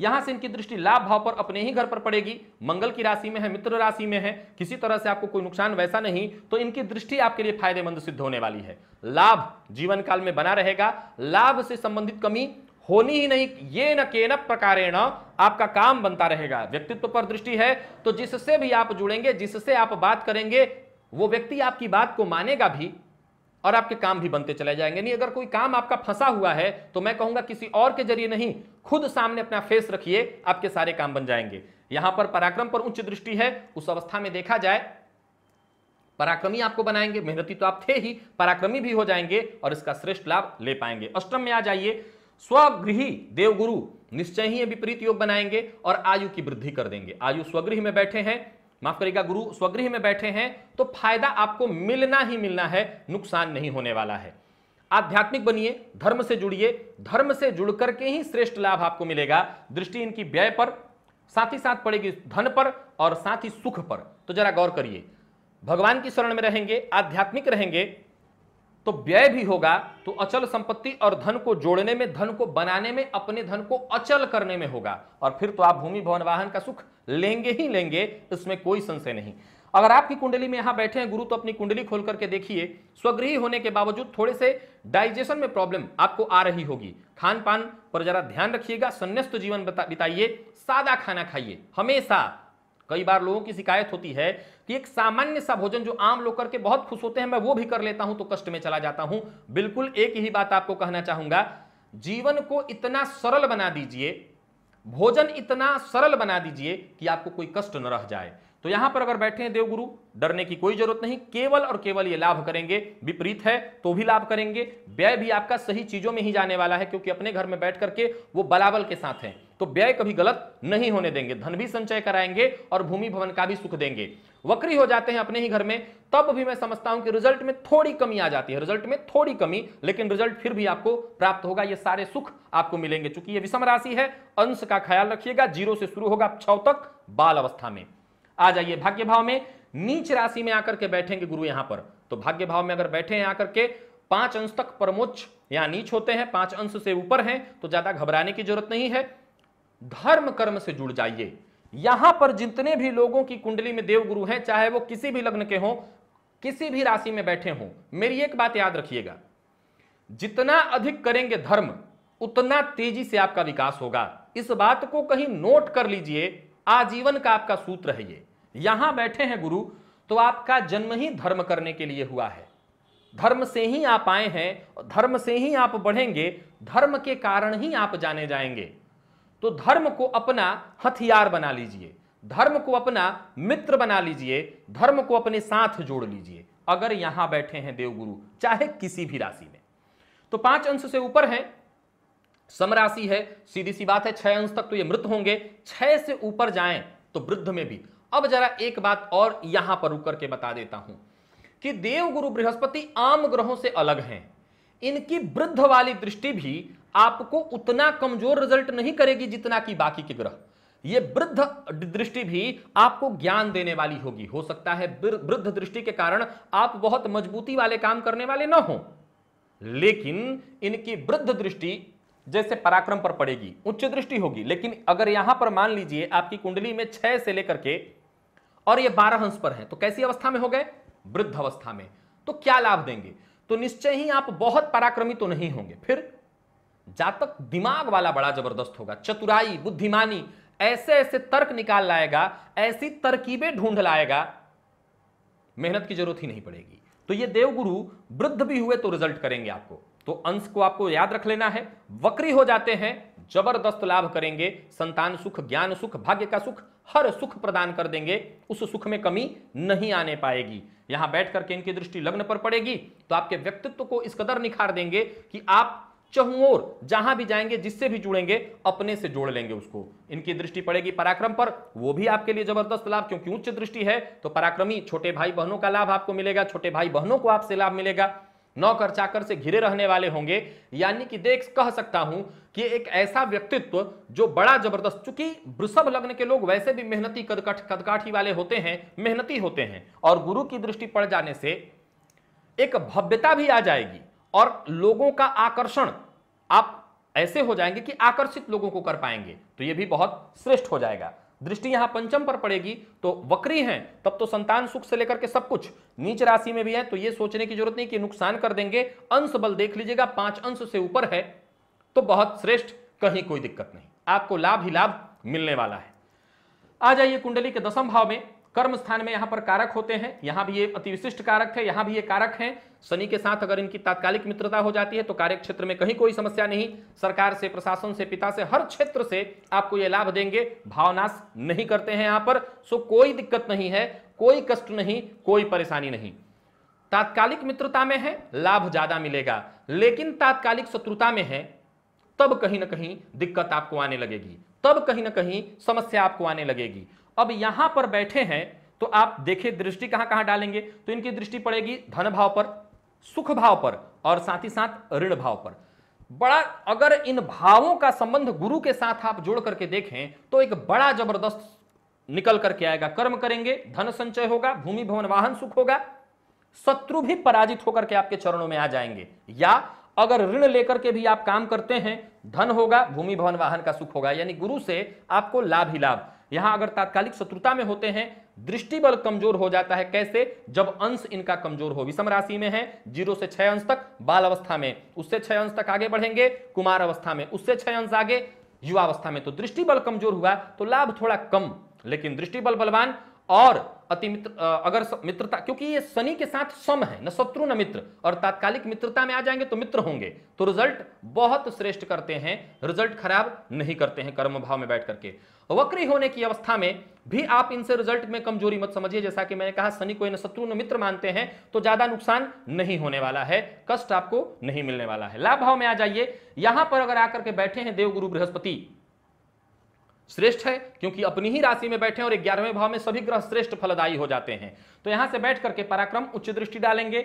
यहां से इनकी दृष्टि लाभ भाव पर अपने ही घर पर पड़ेगी मंगल की राशि में है मित्र राशि में है किसी तरह से आपको कोई नुकसान वैसा नहीं तो इनकी दृष्टि आपके लिए फायदेमंद सिद्ध होने वाली है लाभ जीवन काल में बना रहेगा लाभ से संबंधित कमी होनी ही नहीं ये न के न प्रकारेण आपका काम बनता रहेगा व्यक्तित्व पर दृष्टि है तो जिससे भी आप जुड़ेंगे जिससे आप बात करेंगे वो व्यक्ति आपकी बात को मानेगा भी और आपके काम भी बनते चले जाएंगे नहीं अगर कोई काम आपका फंसा हुआ है तो मैं कहूंगा किसी और के जरिए नहीं खुद सामने अपना फेस रखिए आपके सारे काम बन जाएंगे यहां पर पराक्रम पर उच्च दृष्टि है उस अवस्था में देखा जाए पराक्रमी आपको बनाएंगे मेहनती तो आप थे ही पराक्रमी भी हो जाएंगे और इसका श्रेष्ठ लाभ ले पाएंगे अष्टम में आ जाइए स्वगृही देवगुरु निश्चय ही विपरीत योग बनाएंगे और आयु की वृद्धि कर देंगे आयु स्वगृह में बैठे हैं माफ करेगा गुरु स्वगृह में बैठे हैं तो फायदा आपको मिलना ही मिलना है नुकसान नहीं होने वाला है आध्यात्मिक बनिए धर्म से जुड़िए धर्म से जुड़ करके ही श्रेष्ठ लाभ आपको मिलेगा दृष्टि इनकी व्यय पर साथ ही साथ पड़ेगी धन पर और साथ ही सुख पर तो जरा गौर करिए भगवान की शरण में रहेंगे आध्यात्मिक रहेंगे तो व्यय भी होगा तो अचल संपत्ति और धन को जोड़ने में धन को बनाने में अपने धन को अचल करने में होगा और फिर तो आप भूमि भवन वाहन का सुख लेंगे ही लेंगे इसमें कोई संशय नहीं अगर आपकी कुंडली में यहां बैठे हैं गुरु तो अपनी कुंडली खोल करके देखिए स्वगृही होने के बावजूद थोड़े से डाइजेशन में प्रॉब्लम आपको आ रही होगी खान पान पर जरा ध्यान रखिएगा संन्यस्त जीवन बिताइए सादा खाना खाइए हमेशा कई बार लोगों की शिकायत होती है कि एक सामान्य सा भोजन जो आम लोग करके बहुत खुश होते हैं मैं वो भी कर लेता हूं तो कष्ट में चला जाता हूं बिल्कुल एक ही बात आपको कहना चाहूंगा जीवन को इतना सरल बना दीजिए भोजन इतना सरल बना दीजिए कि आपको कोई कष्ट न रह जाए तो यहां पर अगर बैठे हैं देवगुरु डरने की कोई जरूरत नहीं केवल और केवल ये लाभ करेंगे विपरीत है तो भी लाभ करेंगे व्यय भी आपका सही चीजों में ही जाने वाला है क्योंकि अपने घर में बैठ करके वो बलाबल के साथ हैं तो व्यय कभी गलत नहीं होने देंगे धन भी संचय कराएंगे और भूमि भवन का भी सुख देंगे वक्री हो जाते हैं अपने ही घर में तब भी मैं समझता हूं कि रिजल्ट में थोड़ी कमी आ जाती है रिजल्ट में थोड़ी कमी लेकिन रिजल्ट फिर भी आपको प्राप्त होगा ये सारे सुख आपको मिलेंगे चूंकि ये विषम राशि है अंश का ख्याल रखिएगा जीरो से शुरू होगा छ तक बाल अवस्था में आ जाइए भाग्य भाव में नीच राशि में आकर के बैठेंगे गुरु यहां पर तो भाग्य भाव में अगर बैठे हैं आकर के पांच अंश तक परमोच्च या नीच होते हैं पांच अंश से ऊपर हैं तो ज्यादा घबराने की जरूरत नहीं है धर्म कर्म से जुड़ जाइए यहां पर जितने भी लोगों की कुंडली में देवगुरु हैं चाहे वो किसी भी लग्न के हों किसी भी राशि में बैठे हों मेरी एक बात याद रखिएगा जितना अधिक करेंगे धर्म उतना तेजी से आपका विकास होगा इस बात को कहीं नोट कर लीजिए आजीवन का आपका सूत्र है ये यहां बैठे हैं गुरु तो आपका जन्म ही धर्म करने के लिए हुआ है धर्म से ही आप आए हैं धर्म से ही आप बढ़ेंगे धर्म के कारण ही आप जाने जाएंगे तो धर्म को अपना हथियार बना लीजिए धर्म को अपना मित्र बना लीजिए धर्म को अपने साथ जोड़ लीजिए अगर यहां बैठे हैं देवगुरु चाहे किसी भी राशि में तो पांच अंश से ऊपर है समराशि है सीधी सी बात है छह अंश तक तो ये मृत होंगे छह से ऊपर जाएं तो वृद्ध में भी अब जरा एक बात और यहां पर रुक करके बता देता हूं कि देवगुरु बृहस्पति आम ग्रहों से अलग हैं इनकी वृद्ध वाली दृष्टि भी आपको उतना कमजोर रिजल्ट नहीं करेगी जितना कि बाकी के ग्रह ये वृद्ध दृष्टि भी आपको ज्ञान देने वाली होगी हो सकता है वृद्ध दृष्टि के कारण आप बहुत मजबूती वाले काम करने वाले ना हो लेकिन इनकी वृद्ध दृष्टि जैसे पराक्रम पर पड़ेगी उच्च दृष्टि होगी लेकिन अगर यहां पर मान लीजिए आपकी कुंडली में छह से लेकर के और ये बारह अंश पर है तो कैसी अवस्था में हो गए वृद्ध अवस्था में तो क्या लाभ देंगे तो निश्चय ही आप बहुत पराक्रमी तो नहीं होंगे फिर जातक दिमाग वाला बड़ा जबरदस्त होगा चतुराई बुद्धिमानी ऐसे ऐसे तर्क निकाल लाएगा ऐसी तरकीबें ढूंढ लाएगा मेहनत की जरूरत ही नहीं पड़ेगी तो ये देवगुरु वृद्ध भी हुए तो रिजल्ट करेंगे आपको तो अंश को आपको याद रख लेना है वक्री हो जाते हैं जबरदस्त लाभ करेंगे संतान सुख ज्ञान सुख भाग्य का सुख हर सुख प्रदान कर देंगे उस सुख में कमी नहीं आने पाएगी यहां बैठ करके इनकी दृष्टि लग्न पर पड़ेगी तो आपके व्यक्तित्व को इस कदर निखार देंगे कि आप चहुओर जहां भी जाएंगे जिससे भी जुड़ेंगे अपने से जोड़ लेंगे उसको इनकी दृष्टि पड़ेगी पराक्रम पर वो भी आपके लिए जबरदस्त लाभ क्योंकि उच्च दृष्टि है तो पराक्रमी छोटे भाई बहनों का लाभ आपको मिलेगा छोटे भाई बहनों को आपसे लाभ मिलेगा नौकर चाकर से घिरे रहने वाले होंगे यानी कि देख कह सकता हूं कि एक ऐसा व्यक्तित्व जो बड़ा जबरदस्त चूंकि वृषभ लग्न के लोग वैसे भी मेहनती कदकठ कदकाठी वाले होते हैं मेहनती होते हैं और गुरु की दृष्टि पड़ जाने से एक भव्यता भी आ जाएगी और लोगों का आकर्षण आप ऐसे हो जाएंगे कि आकर्षित लोगों को कर पाएंगे तो यह भी बहुत श्रेष्ठ हो जाएगा दृष्टि यहां पंचम पर पड़ेगी तो वक्री हैं तब तो संतान सुख से लेकर के सब कुछ नीच राशि में भी है तो यह सोचने की जरूरत नहीं कि नुकसान कर देंगे अंश बल देख लीजिएगा पांच अंश से ऊपर है तो बहुत श्रेष्ठ कहीं कोई दिक्कत नहीं आपको लाभ ही लाभ मिलने वाला है आ जाइए कुंडली के दसम भाव में कर्म स्थान में यहां पर कारक होते हैं यहां भी ये अति विशिष्ट कारक है यहां भी ये कारक है शनि के साथ अगर इनकी तात्कालिक मित्रता हो जाती है तो कार्य क्षेत्र में कहीं कोई समस्या नहीं सरकार से प्रशासन से पिता से हर क्षेत्र से आपको ये लाभ देंगे भावनाश नहीं करते हैं यहां पर सो कोई दिक्कत नहीं है कोई कष्ट नहीं कोई परेशानी नहीं तात्कालिक मित्रता में है लाभ ज्यादा मिलेगा लेकिन तात्कालिक शत्रुता में है तब कहीं ना कहीं दिक्कत आपको आने लगेगी तब कहीं ना कहीं समस्या आपको आने लगेगी अब यहां पर बैठे हैं तो आप देखे दृष्टि कहां कहां डालेंगे तो इनकी दृष्टि पड़ेगी धन भाव पर सुख भाव पर और साथ ही साथ ऋण भाव पर बड़ा अगर इन भावों का संबंध गुरु के साथ आप जोड़ करके देखें तो एक बड़ा जबरदस्त निकल करके आएगा कर्म करेंगे धन संचय होगा भूमि भवन वाहन सुख होगा शत्रु भी पराजित होकर के आपके चरणों में आ जाएंगे या अगर ऋण लेकर के भी आप काम करते हैं धन होगा भूमि भवन वाहन का सुख होगा यानी गुरु से आपको लाभ ही लाभ यहां अगर तात्कालिक शत्रुता में होते हैं दृष्टि बल कमजोर हो जाता है कैसे जब अंश इनका कमजोर हो विषम राशि में है जीरो से छह अंश तक बाल अवस्था में उससे छह अंश तक आगे बढ़ेंगे कुमार अवस्था में उससे छह अंश आगे युवावस्था में तो दृष्टि बल कमजोर हुआ तो लाभ थोड़ा कम लेकिन दृष्टि बल बलवान और अति मित्र अगर मित्रता क्योंकि ये शनि के साथ सम है न शत्रु न मित्र और तात्कालिक मित्रता में आ जाएंगे तो मित्र होंगे तो रिजल्ट बहुत श्रेष्ठ करते हैं रिजल्ट खराब नहीं करते हैं कर्म भाव में बैठ करके वक्री होने की अवस्था में भी आप इनसे रिजल्ट में कमजोरी मत समझिए जैसा कि मैंने कहा शनि को इन शत्रु मित्र मानते हैं तो ज्यादा नुकसान नहीं होने वाला है कष्ट आपको नहीं मिलने वाला है लाभ भाव में आ जाइए यहां पर अगर आकर के बैठे हैं देवगुरु बृहस्पति श्रेष्ठ है क्योंकि अपनी ही राशि में बैठे हैं और ग्यारहवें भाव में सभी ग्रह श्रेष्ठ फलदायी हो जाते हैं तो यहां से बैठ करके पराक्रम उच्च दृष्टि डालेंगे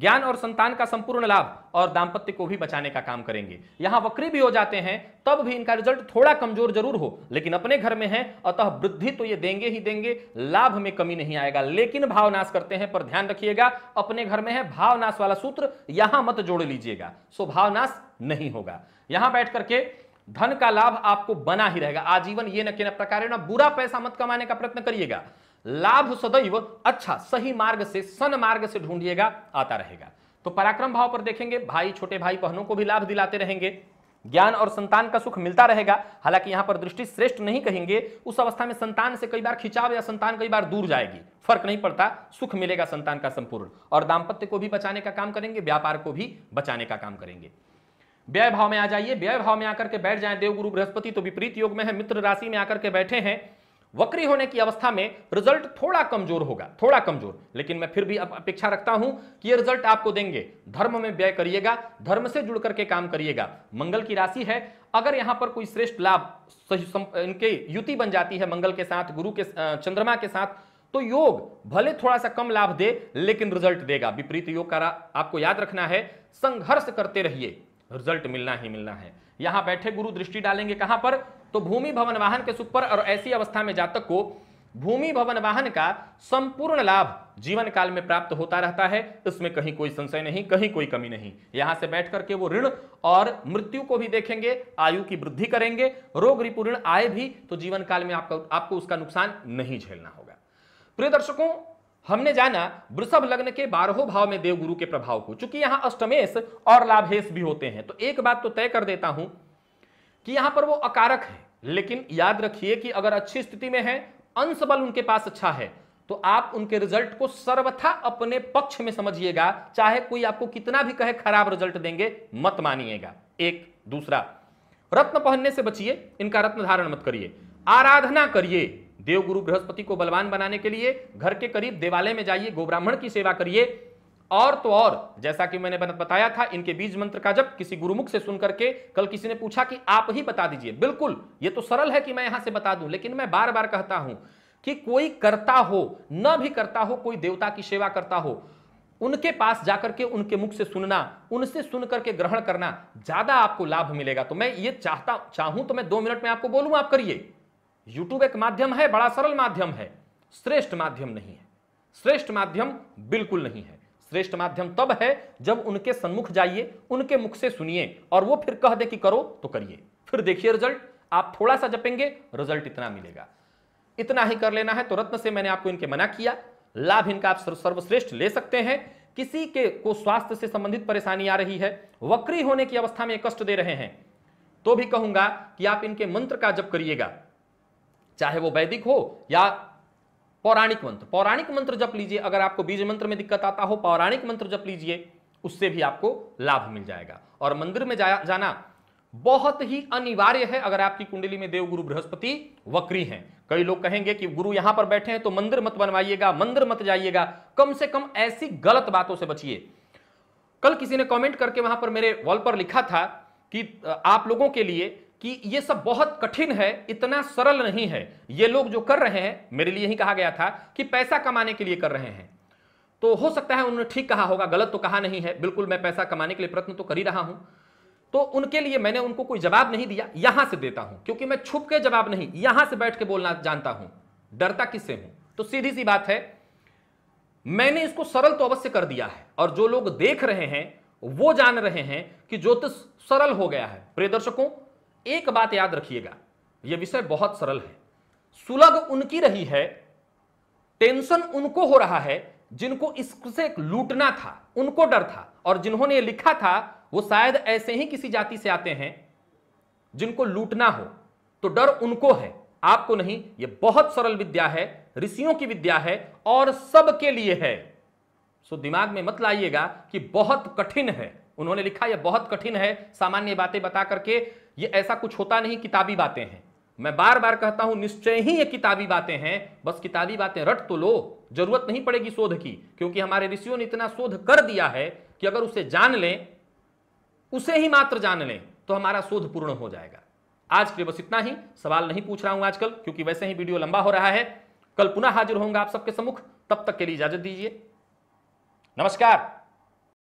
ज्ञान और संतान का संपूर्ण लाभ और दाम्पत्य को भी बचाने का काम करेंगे यहां वक्री भी हो जाते हैं तब भी इनका रिजल्ट थोड़ा कमजोर जरूर हो लेकिन अपने घर में है अतः वृद्धि तो ये देंगे ही देंगे लाभ में कमी नहीं आएगा लेकिन भावनाश करते हैं पर ध्यान रखिएगा अपने घर में है भावनाश वाला सूत्र यहां मत जोड़ लीजिएगा सो भावनाश नहीं होगा यहां बैठ करके धन का लाभ आपको बना ही रहेगा आजीवन ये न के प्रकार ना बुरा पैसा मत कमाने का प्रयत्न करिएगा लाभ सदैव अच्छा सही मार्ग से सन मार्ग से ढूंढिएगा आता रहेगा तो पराक्रम भाव पर देखेंगे भाई छोटे भाई बहनों को भी लाभ दिलाते रहेंगे ज्ञान और संतान का सुख मिलता रहेगा हालांकि यहां पर दृष्टि श्रेष्ठ नहीं कहेंगे उस अवस्था में संतान से कई बार खिंचाव या संतान कई बार दूर जाएगी फर्क नहीं पड़ता सुख मिलेगा संतान का संपूर्ण और दाम्पत्य को भी बचाने का काम करेंगे व्यापार को भी बचाने का काम करेंगे व्यय भाव में आ जाइए व्यय भाव में आकर के बैठ जाए देवगुरु बृहस्पति तो विपरीत योग में है मित्र राशि में आकर के बैठे हैं वक्री होने की अवस्था में रिजल्ट थोड़ा कमजोर होगा थोड़ा कमजोर लेकिन मैं फिर भी अपेक्षा रखता हूं कि ये रिजल्ट आपको देंगे धर्म में व्यय करिएगा धर्म से जुड़ करके काम करिएगा मंगल की राशि है अगर यहां पर कोई श्रेष्ठ लाभ इनके युति बन जाती है मंगल के साथ गुरु के चंद्रमा के साथ तो योग भले थोड़ा सा कम लाभ दे लेकिन रिजल्ट देगा विपरीत योग का आपको याद रखना है संघर्ष करते रहिए रिजल्ट मिलना ही मिलना है यहां बैठे गुरु दृष्टि डालेंगे कहां पर तो भूमि भवन वाहन के सुख पर और ऐसी अवस्था में जातक को भूमि भवन वाहन का संपूर्ण लाभ जीवन काल में प्राप्त होता रहता है इसमें कहीं कोई संशय नहीं कहीं कोई कमी नहीं यहां से बैठ करके वो ऋण और मृत्यु को भी देखेंगे आयु की वृद्धि करेंगे रोग रिपु ऋण आए भी तो जीवन काल में आपका आपको उसका नुकसान नहीं झेलना होगा प्रिय दर्शकों हमने जाना वृषभ लग्न के बारहों भाव में देवगुरु के प्रभाव को चूंकि यहां अष्टमेश और लाभेश भी होते हैं तो एक बात तो तय कर देता हूं कि यहां पर वो अकारक है लेकिन याद रखिए कि अगर अच्छी स्थिति में है अंश बल उनके पास अच्छा है तो आप उनके रिजल्ट को सर्वथा अपने पक्ष में समझिएगा चाहे कोई आपको कितना भी कहे खराब रिजल्ट देंगे मत मानिएगा एक दूसरा रत्न पहनने से बचिए इनका रत्न धारण मत करिए आराधना करिए देवगुरु बृहस्पति को बलवान बनाने के लिए घर के करीब देवालय में जाइए गोब्राह्मण की सेवा करिए और तो और जैसा कि मैंने बताया था इनके बीज मंत्र का जब किसी गुरुमुख से सुन करके कल किसी ने पूछा कि आप ही बता दीजिए बिल्कुल ये तो सरल है कि मैं यहां से बता दूं लेकिन मैं बार बार कहता हूं कि कोई करता हो न भी करता हो कोई देवता की सेवा करता हो उनके पास जाकर के उनके मुख से सुनना उनसे सुन करके ग्रहण करना ज्यादा आपको लाभ मिलेगा तो मैं ये चाहता चाहूं तो मैं दो मिनट में आपको बोलूं आप करिए यूट्यूब एक माध्यम है बड़ा सरल माध्यम है श्रेष्ठ माध्यम नहीं है श्रेष्ठ माध्यम बिल्कुल नहीं है श्रेष्ठ माध्यम तब है जब उनके सन्मुख जाइए उनके मुख से सुनिए और वो फिर कह दे कि करो तो करिए फिर देखिए रिजल्ट आप थोड़ा सा जपेंगे रिजल्ट इतना मिलेगा इतना ही कर लेना है तो रत्न से मैंने आपको इनके मना किया लाभ इनका आप सर्वश्रेष्ठ ले सकते हैं किसी के को स्वास्थ्य से संबंधित परेशानी आ रही है वक्री होने की अवस्था में कष्ट दे रहे हैं तो भी कहूंगा कि आप इनके मंत्र का जप करिएगा चाहे वो वैदिक हो या पौराणिक मंत्र पौराणिक मंत्र जप लीजिए अगर आपको बीज मंत्र में दिक्कत आता हो पौराणिक मंत्र जप लीजिए उससे भी आपको लाभ मिल जाएगा और मंदिर में जाया जाना बहुत ही अनिवार्य है अगर आपकी कुंडली में देवगुरु बृहस्पति वक्री हैं कई लोग कहेंगे कि गुरु यहां पर बैठे हैं तो मंदिर मत बनवाइएगा मंदिर मत जाइएगा कम से कम ऐसी गलत बातों से बचिए कल किसी ने कमेंट करके वहां पर मेरे वॉल पर लिखा था कि आप लोगों के लिए कि ये सब बहुत कठिन है इतना सरल नहीं है ये लोग जो कर रहे हैं मेरे लिए ही कहा गया था कि पैसा कमाने के लिए कर रहे हैं तो हो सकता है उन्होंने ठीक कहा होगा गलत तो कहा नहीं है बिल्कुल मैं पैसा कमाने के लिए प्रयत्न तो कर ही रहा हूं तो उनके लिए मैंने उनको कोई जवाब नहीं दिया यहां से देता हूं क्योंकि मैं छुप के जवाब नहीं यहां से बैठ के बोलना जानता हूं डरता किससे हूं तो सीधी सी बात है मैंने इसको सरल तो अवश्य कर दिया है और जो लोग देख रहे हैं वो जान रहे हैं कि ज्योतिष सरल हो गया है प्रिय दर्शकों एक बात याद रखिएगा यह विषय बहुत सरल है सुलग उनकी रही है टेंशन उनको हो रहा है जिनको इससे लूटना था उनको डर था और जिन्होंने लिखा था वो शायद ऐसे ही किसी जाति से आते हैं जिनको लूटना हो तो डर उनको है आपको नहीं ये बहुत सरल विद्या है ऋषियों की विद्या है और सबके लिए है सो दिमाग में मत लाइएगा कि बहुत कठिन है उन्होंने लिखा यह बहुत कठिन है सामान्य बातें बता करके ये ऐसा कुछ होता नहीं किताबी बातें हैं मैं बार बार कहता हूं निश्चय ही ये किताबी बातें हैं बस किताबी बातें रट तो लो जरूरत नहीं पड़ेगी शोध की क्योंकि हमारे ऋषियों ने इतना शोध कर दिया है कि अगर उसे जान लें उसे ही मात्र जान लें तो हमारा शोध पूर्ण हो जाएगा आज के लिए बस इतना ही सवाल नहीं पूछ रहा हूं आजकल क्योंकि वैसे ही वीडियो लंबा हो रहा है कल पुनः हाजिर होंगे आप सबके सम्मुख तब तक के लिए इजाजत दीजिए नमस्कार